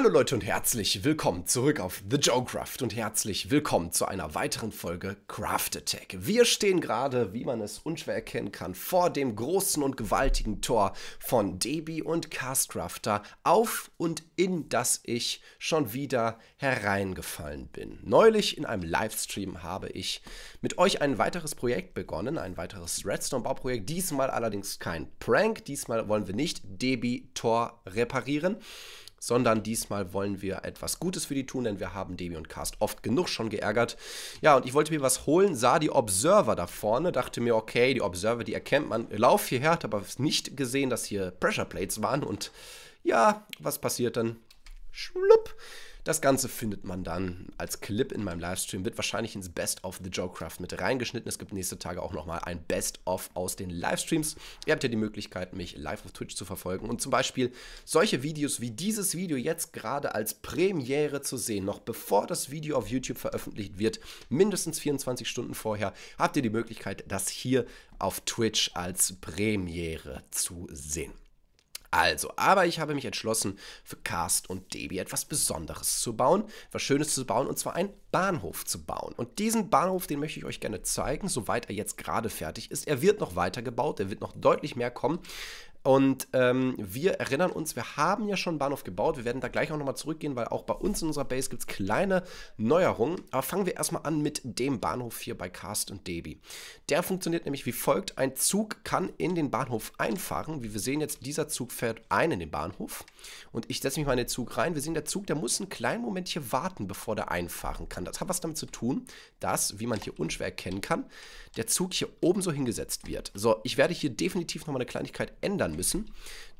Hallo Leute und herzlich willkommen zurück auf The Joe Craft und herzlich willkommen zu einer weiteren Folge Craft Attack. Wir stehen gerade, wie man es unschwer erkennen kann, vor dem großen und gewaltigen Tor von Debi und Castcrafter auf und in das ich schon wieder hereingefallen bin. Neulich in einem Livestream habe ich mit euch ein weiteres Projekt begonnen, ein weiteres Redstone-Bauprojekt, diesmal allerdings kein Prank, diesmal wollen wir nicht Debi Tor reparieren, sondern diesmal wollen wir etwas Gutes für die tun, denn wir haben Debian und Cast oft genug schon geärgert. Ja, und ich wollte mir was holen, sah die Observer da vorne, dachte mir, okay, die Observer, die erkennt man, lauf hierher, hat aber nicht gesehen, dass hier Pressure Plates waren und ja, was passiert dann? Schlupp! Das Ganze findet man dann als Clip in meinem Livestream, wird wahrscheinlich ins Best of The Joecraft mit reingeschnitten. Es gibt nächste Tage auch nochmal ein Best of aus den Livestreams. Ihr habt ja die Möglichkeit, mich live auf Twitch zu verfolgen und zum Beispiel solche Videos wie dieses Video jetzt gerade als Premiere zu sehen, noch bevor das Video auf YouTube veröffentlicht wird, mindestens 24 Stunden vorher, habt ihr die Möglichkeit, das hier auf Twitch als Premiere zu sehen. Also, aber ich habe mich entschlossen, für Cast und Debi etwas Besonderes zu bauen, was Schönes zu bauen, und zwar einen Bahnhof zu bauen. Und diesen Bahnhof, den möchte ich euch gerne zeigen, soweit er jetzt gerade fertig ist. Er wird noch weiter gebaut, er wird noch deutlich mehr kommen. Und ähm, wir erinnern uns, wir haben ja schon einen Bahnhof gebaut. Wir werden da gleich auch nochmal zurückgehen, weil auch bei uns in unserer Base gibt es kleine Neuerungen. Aber fangen wir erstmal an mit dem Bahnhof hier bei Cast und Debi. Der funktioniert nämlich wie folgt. Ein Zug kann in den Bahnhof einfahren. Wie wir sehen jetzt, dieser Zug fährt ein in den Bahnhof. Und ich setze mich mal in den Zug rein. Wir sehen, der Zug, der muss einen kleinen Moment hier warten, bevor der einfahren kann. Das hat was damit zu tun, dass, wie man hier unschwer erkennen kann, der Zug hier oben so hingesetzt wird. So, ich werde hier definitiv nochmal eine Kleinigkeit ändern ändern müssen.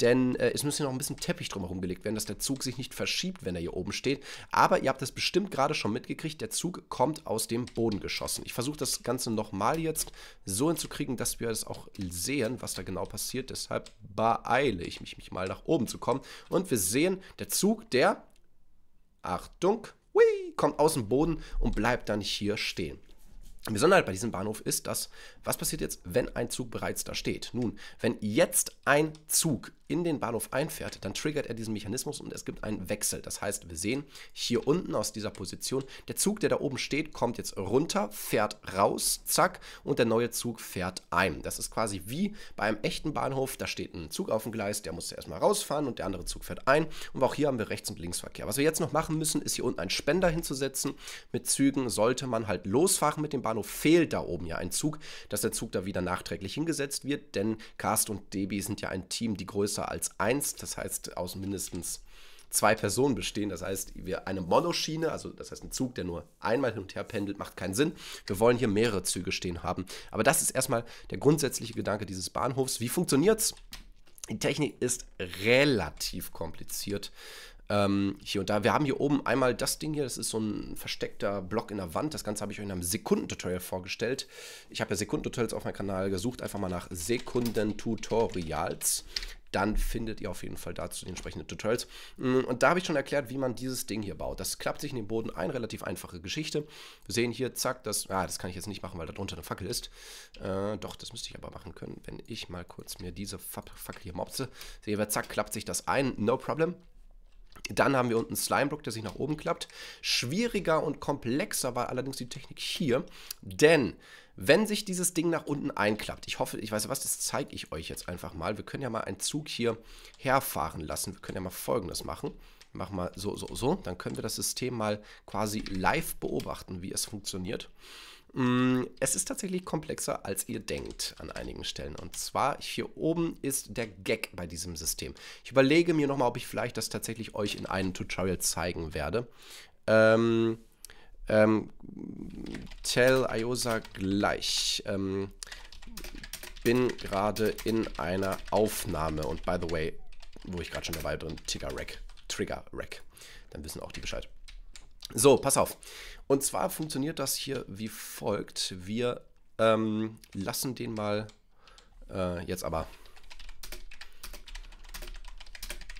Denn äh, es muss hier noch ein bisschen Teppich drumherum gelegt werden, dass der Zug sich nicht verschiebt, wenn er hier oben steht. Aber ihr habt das bestimmt gerade schon mitgekriegt, der Zug kommt aus dem Boden geschossen. Ich versuche das Ganze nochmal jetzt so hinzukriegen, dass wir das auch sehen, was da genau passiert. Deshalb beeile ich mich, mich mal nach oben zu kommen. Und wir sehen, der Zug, der, Achtung, hui, kommt aus dem Boden und bleibt dann hier stehen. Besonderheit bei diesem Bahnhof ist, dass, was passiert jetzt, wenn ein Zug bereits da steht? Nun, wenn jetzt ein Zug in den Bahnhof einfährt, dann triggert er diesen Mechanismus und es gibt einen Wechsel. Das heißt, wir sehen hier unten aus dieser Position, der Zug, der da oben steht, kommt jetzt runter, fährt raus, zack, und der neue Zug fährt ein. Das ist quasi wie bei einem echten Bahnhof, da steht ein Zug auf dem Gleis, der muss erstmal rausfahren und der andere Zug fährt ein. Und auch hier haben wir Rechts- und Linksverkehr. Was wir jetzt noch machen müssen, ist hier unten einen Spender hinzusetzen. Mit Zügen sollte man halt losfahren mit dem Bahnhof, fehlt da oben ja ein Zug, dass der Zug da wieder nachträglich hingesetzt wird, denn Cast und Debi sind ja ein Team, die größer größer als 1, das heißt aus mindestens zwei Personen bestehen. Das heißt, wir eine Monoschiene, also das heißt ein Zug, der nur einmal hin und her pendelt, macht keinen Sinn. Wir wollen hier mehrere Züge stehen haben. Aber das ist erstmal der grundsätzliche Gedanke dieses Bahnhofs. Wie funktioniert's? Die Technik ist relativ kompliziert. Ähm, hier und da. Wir haben hier oben einmal das Ding hier, das ist so ein versteckter Block in der Wand. Das Ganze habe ich euch in einem Sekundentutorial vorgestellt. Ich habe ja Sekundentutorials auf meinem Kanal gesucht, einfach mal nach Sekundentutorials dann findet ihr auf jeden Fall dazu die entsprechenden Tutorials. Mm, und da habe ich schon erklärt, wie man dieses Ding hier baut. Das klappt sich in den Boden ein, relativ einfache Geschichte. Wir sehen hier, zack, das, ah, das kann ich jetzt nicht machen, weil da drunter eine Fackel ist. Äh, doch, das müsste ich aber machen können, wenn ich mal kurz mir diese Fackel hier mopse. Sehe wir, zack, klappt sich das ein, no problem. Dann haben wir unten Slimebrook, der sich nach oben klappt. Schwieriger und komplexer war allerdings die Technik hier, denn wenn sich dieses Ding nach unten einklappt, ich hoffe, ich weiß was, das zeige ich euch jetzt einfach mal. Wir können ja mal einen Zug hier herfahren lassen. Wir können ja mal Folgendes machen. machen mal so, so, so. Dann können wir das System mal quasi live beobachten, wie es funktioniert. Mm, es ist tatsächlich komplexer, als ihr denkt an einigen Stellen. Und zwar hier oben ist der Gag bei diesem System. Ich überlege mir nochmal, ob ich vielleicht das tatsächlich euch in einem Tutorial zeigen werde. Ähm, ähm, tell IOSA gleich. Ähm, bin gerade in einer Aufnahme. Und by the way, wo ich gerade schon dabei bin, Trigger Rack. Trigger Rack. Dann wissen auch die Bescheid. So, pass auf. Und zwar funktioniert das hier wie folgt. Wir ähm, lassen den mal äh, jetzt aber.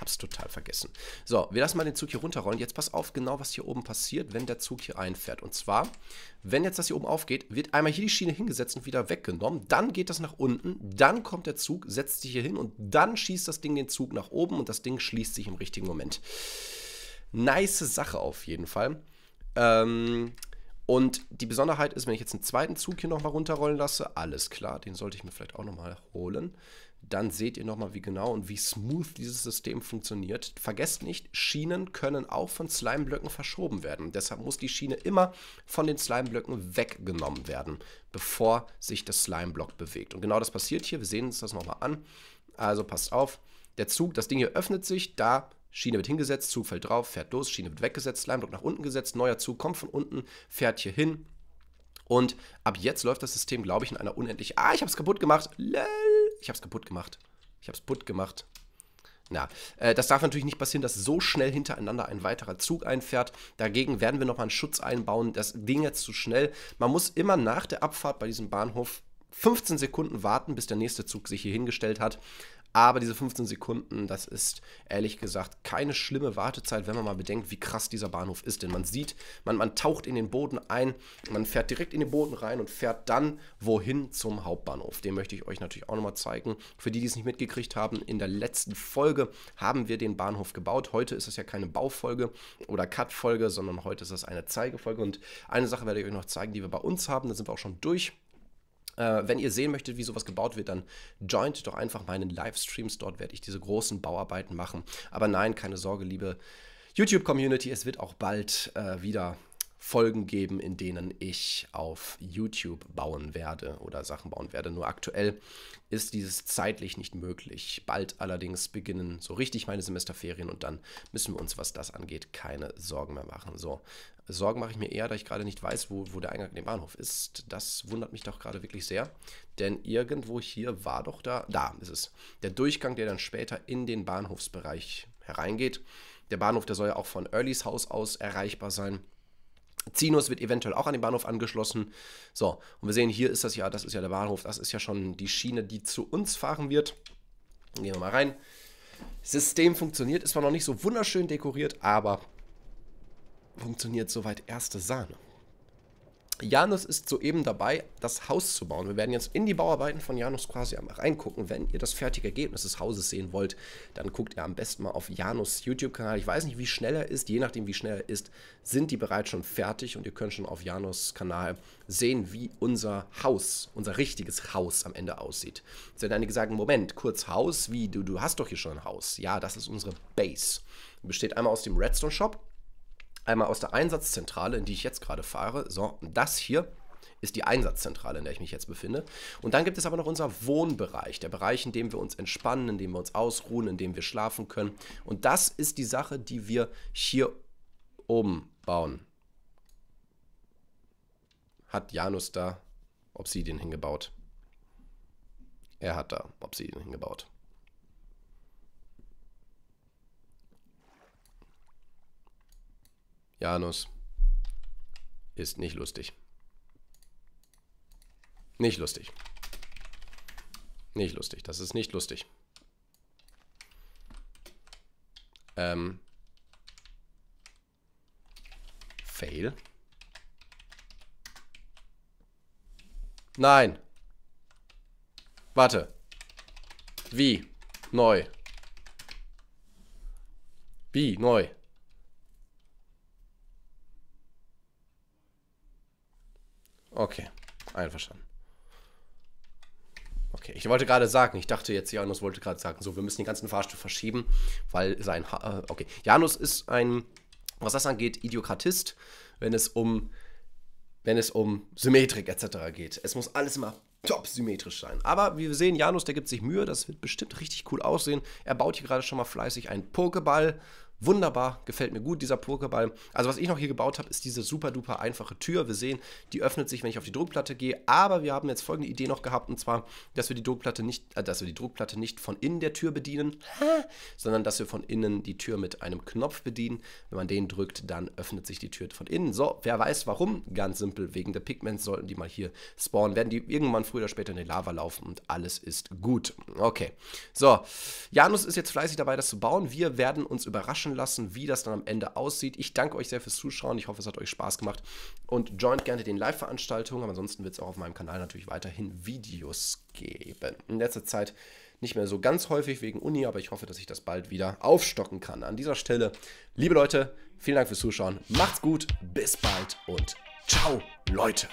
Hab's total vergessen. So, wir lassen mal den Zug hier runterrollen. Jetzt pass auf genau, was hier oben passiert, wenn der Zug hier einfährt. Und zwar, wenn jetzt das hier oben aufgeht, wird einmal hier die Schiene hingesetzt und wieder weggenommen. Dann geht das nach unten, dann kommt der Zug, setzt sich hier hin und dann schießt das Ding den Zug nach oben und das Ding schließt sich im richtigen Moment. Nice Sache auf jeden Fall. Ähm, und die Besonderheit ist, wenn ich jetzt einen zweiten Zug hier nochmal runterrollen lasse, alles klar, den sollte ich mir vielleicht auch nochmal holen. Dann seht ihr nochmal, wie genau und wie smooth dieses System funktioniert. Vergesst nicht, Schienen können auch von Slime-Blöcken verschoben werden. Deshalb muss die Schiene immer von den Slime-Blöcken weggenommen werden, bevor sich der Slime-Block bewegt. Und genau das passiert hier. Wir sehen uns das nochmal an. Also passt auf. Der Zug, das Ding hier öffnet sich, da Schiene wird hingesetzt, Zug fällt drauf, fährt los, Schiene wird weggesetzt, Leimdruck nach unten gesetzt, neuer Zug kommt von unten, fährt hier hin. Und ab jetzt läuft das System, glaube ich, in einer unendlichen. Ah, ich habe es kaputt gemacht. Lel. Ich habe es kaputt gemacht. Ich habe es putt gemacht. Na, äh, das darf natürlich nicht passieren, dass so schnell hintereinander ein weiterer Zug einfährt. Dagegen werden wir nochmal einen Schutz einbauen. Das ging jetzt zu schnell. Man muss immer nach der Abfahrt bei diesem Bahnhof 15 Sekunden warten, bis der nächste Zug sich hier hingestellt hat. Aber diese 15 Sekunden, das ist ehrlich gesagt keine schlimme Wartezeit, wenn man mal bedenkt, wie krass dieser Bahnhof ist. Denn man sieht, man, man taucht in den Boden ein, man fährt direkt in den Boden rein und fährt dann wohin zum Hauptbahnhof. Den möchte ich euch natürlich auch nochmal zeigen. Für die, die es nicht mitgekriegt haben, in der letzten Folge haben wir den Bahnhof gebaut. Heute ist es ja keine Baufolge oder Cut-Folge, sondern heute ist es eine Zeigefolge. Und eine Sache werde ich euch noch zeigen, die wir bei uns haben. Da sind wir auch schon durch äh, wenn ihr sehen möchtet, wie sowas gebaut wird, dann joint doch einfach meinen Livestreams. Dort werde ich diese großen Bauarbeiten machen. Aber nein, keine Sorge, liebe YouTube-Community, es wird auch bald äh, wieder Folgen geben, in denen ich auf YouTube bauen werde oder Sachen bauen werde. Nur aktuell ist dieses zeitlich nicht möglich. Bald allerdings beginnen so richtig meine Semesterferien und dann müssen wir uns, was das angeht, keine Sorgen mehr machen. So, Sorgen mache ich mir eher, da ich gerade nicht weiß, wo, wo der Eingang in den Bahnhof ist. Das wundert mich doch gerade wirklich sehr. Denn irgendwo hier war doch da, da ist es, der Durchgang, der dann später in den Bahnhofsbereich hereingeht. Der Bahnhof, der soll ja auch von Earlys Haus aus erreichbar sein. Zinus wird eventuell auch an den Bahnhof angeschlossen. So, und wir sehen, hier ist das ja, das ist ja der Bahnhof, das ist ja schon die Schiene, die zu uns fahren wird. Gehen wir mal rein. System funktioniert, ist zwar noch nicht so wunderschön dekoriert, aber funktioniert soweit erste Sahne. Janus ist soeben dabei, das Haus zu bauen. Wir werden jetzt in die Bauarbeiten von Janus quasi einmal reingucken. Wenn ihr das fertige Ergebnis des Hauses sehen wollt, dann guckt ihr am besten mal auf Janus YouTube-Kanal. Ich weiß nicht, wie schnell er ist. Je nachdem, wie schnell er ist, sind die bereits schon fertig und ihr könnt schon auf Janus Kanal sehen, wie unser Haus, unser richtiges Haus am Ende aussieht. Es werden einige sagen, Moment, kurz Haus, wie, du, du hast doch hier schon ein Haus. Ja, das ist unsere Base. besteht einmal aus dem Redstone Shop, Einmal aus der Einsatzzentrale, in die ich jetzt gerade fahre. So, das hier ist die Einsatzzentrale, in der ich mich jetzt befinde. Und dann gibt es aber noch unser Wohnbereich, der Bereich, in dem wir uns entspannen, in dem wir uns ausruhen, in dem wir schlafen können. Und das ist die Sache, die wir hier oben bauen. Hat Janus da Obsidian hingebaut? Er hat da Obsidian hingebaut. Janus ist nicht lustig. Nicht lustig. Nicht lustig. Das ist nicht lustig. Ähm. Fail. Nein. Warte. Wie? Neu. Wie? Neu. Okay, einverstanden. Okay, ich wollte gerade sagen, ich dachte jetzt, Janus wollte gerade sagen, so, wir müssen den ganzen Fahrstuhl verschieben, weil sein. Ha äh, okay, Janus ist ein, was das angeht, Idiokratist, wenn es um, wenn es um Symmetrik etc. geht. Es muss alles immer top symmetrisch sein. Aber wie wir sehen, Janus, der gibt sich Mühe, das wird bestimmt richtig cool aussehen. Er baut hier gerade schon mal fleißig einen Pokéball. Wunderbar, gefällt mir gut, dieser Pokéball. Also was ich noch hier gebaut habe, ist diese super duper einfache Tür. Wir sehen, die öffnet sich, wenn ich auf die Druckplatte gehe. Aber wir haben jetzt folgende Idee noch gehabt, und zwar, dass wir die Druckplatte nicht, äh, dass wir die Druckplatte nicht von innen der Tür bedienen, sondern dass wir von innen die Tür mit einem Knopf bedienen. Wenn man den drückt, dann öffnet sich die Tür von innen. So, wer weiß warum? Ganz simpel, wegen der Pigments sollten die mal hier spawnen. Werden die irgendwann früher oder später in die Lava laufen und alles ist gut. Okay, so. Janus ist jetzt fleißig dabei, das zu bauen. Wir werden uns überraschen überraschen lassen, wie das dann am Ende aussieht. Ich danke euch sehr fürs Zuschauen. Ich hoffe, es hat euch Spaß gemacht und joint gerne den Live-Veranstaltungen. ansonsten wird es auch auf meinem Kanal natürlich weiterhin Videos geben. In letzter Zeit nicht mehr so ganz häufig wegen Uni, aber ich hoffe, dass ich das bald wieder aufstocken kann. An dieser Stelle, liebe Leute, vielen Dank fürs Zuschauen. Macht's gut, bis bald und ciao, Leute.